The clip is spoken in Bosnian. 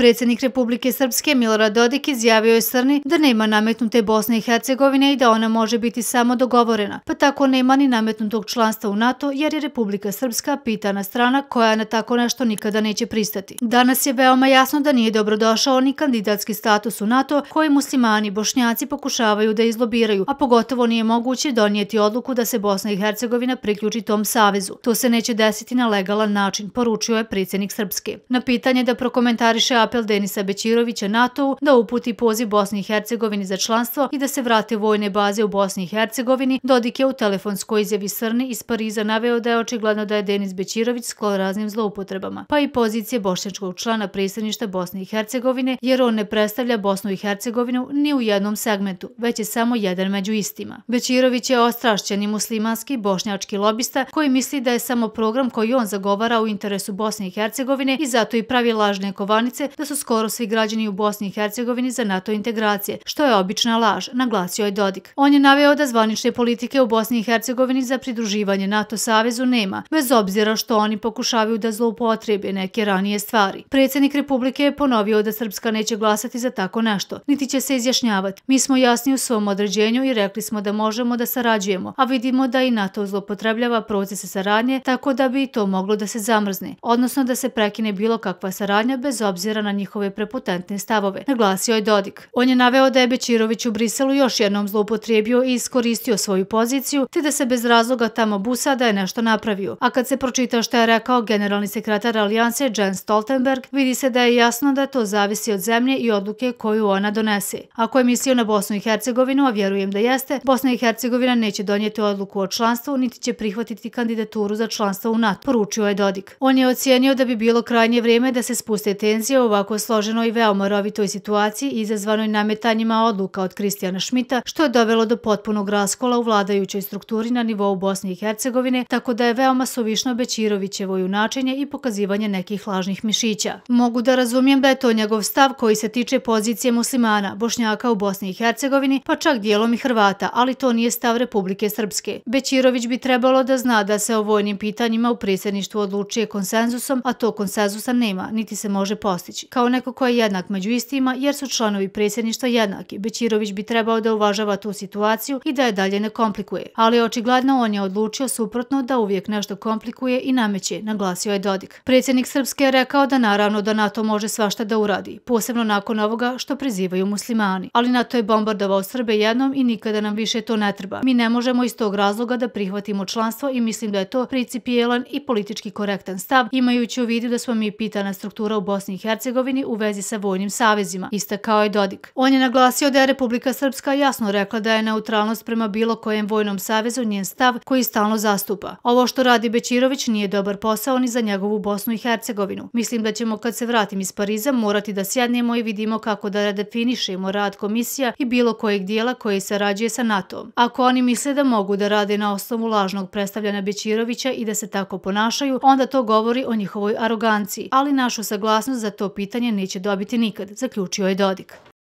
Predsjednik Republike Srpske Milorad Dodik izjavio je Srni da nema nametnute Bosne i Hercegovine i da ona može biti samo dogovorena, pa tako nema ni nametnutog članstva u NATO jer je Republika Srpska pitana strana koja na tako nešto nikada neće pristati. Danas je veoma jasno da nije dobrodošao ni kandidatski status u NATO koji muslimani i bošnjaci pokušavaju da izlobiraju, a pogotovo nije moguće donijeti odluku da se Bosna i Hercegovina priključi tom savezu. To se neće desiti na legalan način, poručio je predsjednik Srpske. Na pitanje da prokomentariše apel Denisa Bećirovića NATO-u da uputi poziv Bosni i Hercegovini za članstvo i da se vrate vojne baze u Bosni i Hercegovini, Dodik je u telefonskoj izjavi Srni iz Pariza naveo da je očigledno da je Denis Bećirović sklo raznim zloupotrebama, pa i pozicije bošnjačkog člana pristaništa Bosne i Hercegovine, jer on ne predstavlja Bosnu i Hercegovinu ni u jednom segmentu, već je samo jedan među istima. Bećirović je ostrašćeni muslimanski bošnjački lobista koji misli da je samo program koji on zagovara u interesu Bosne i Hercegovine i zato i pravi lažne kovanice da su skoro svi građani u Bosni i Hercegovini za NATO integracije, što je obična laž, naglasio je Dodik. On je naveo da zvanične politike u Bosni i Hercegovini za pridruživanje NATO Savezu nema, bez obzira što oni pokušavaju da zloupotrebe neke ranije stvari. Predsjednik Republike je ponovio da Srpska neće glasati za tako nešto, niti će se izjašnjavati. Mi smo jasni u svom određenju i rekli smo da možemo da sarađujemo, a vidimo da i NATO zlopotrebljava procese saradnje tako da bi to moglo da se zamrzne, odnosno da se prekine bilo kakva saradnja bez obzira obzira na njihove prepotentne stavove, naglasio je Dodik. On je naveo da je Bećirović u Briselu još jednom zloupotrijebio i iskoristio svoju poziciju, te da se bez razloga tamo busa da je nešto napravio. A kad se pročita što je rekao generalni sekretar alijanse Jens Stoltenberg, vidi se da je jasno da to zavisi od zemlje i odluke koju ona donese. Ako je mislio na Bosnu i Hercegovinu, a vjerujem da jeste, Bosna i Hercegovina neće donijeti odluku o članstvu, niti će prihvatiti kandidaturu za članstvo u NATO, poručio je Dodik. On je ocijenio da bi bilo krajnje vrijeme da se spuste tenzije u ovako složenoj i veoma rovitoj situaciji izazvanoj nametanjima odluka od Kristijana Šmita, što je dovelo do potpunog raskola u vladajućoj strukturi na nivou Bosne i Hercegovine, tako da je veoma suvišno Bećirovićevo junačenje i pokazivanje nekih lažnih mišića. Mogu da razumijem da je to njegov stav koji se tiče pozicije muslimana, bošnjaka u Bosni i Hercegovini, pa čak dijelom i Hrvata, ali to nije stav Republike Srpske. Bećirović bi trebalo da zna da se o vojnim pitanjima u predsjedništvu odlučuje konsenzusom, a to konsenzusa nema, niti se može postići. Bećirovići. Kao neko ko je jednak među istima, jer su članovi predsjedništva jednaki, Bećirović bi trebao da uvažava tu situaciju i da je dalje ne komplikuje. Ali očigledno on je odlučio suprotno da uvijek nešto komplikuje i nameće, naglasio je Dodik. Predsjednik Srpske je rekao da naravno da NATO može svašta da uradi, posebno nakon ovoga što prizivaju muslimani. Ali NATO je bombardovao Srbe jednom i nikada nam više to ne treba. Mi ne možemo iz tog razloga da prihvatimo članstvo i mislim da je to principijelan i politički korektan stav, imajući u vidu da smo mi pitana struktura u Bosni i Herce Hercegovini u vezi sa vojnim savezima, ista kao i Dodik. On je naglasio da je Republika Srpska jasno rekla da je neutralnost prema bilo kojem vojnom savezu njen stav koji stalno zastupa. Ovo što radi Bećirović nije dobar posao ni za njegovu Bosnu i Hercegovinu. Mislim da ćemo kad se vratim iz Pariza morati da sjednemo i vidimo kako da redefinišemo rad komisija i bilo kojeg dijela koje sarađuje sa NATO. Ako oni misle da mogu da rade na osnovu lažnog predstavljanja Bećirovića i da se tako ponašaju, onda to govori o njihovoj aroganciji. Ali našu saglasnost za to pitanje pitanje neće dobiti nikad, zaključio je Dodik.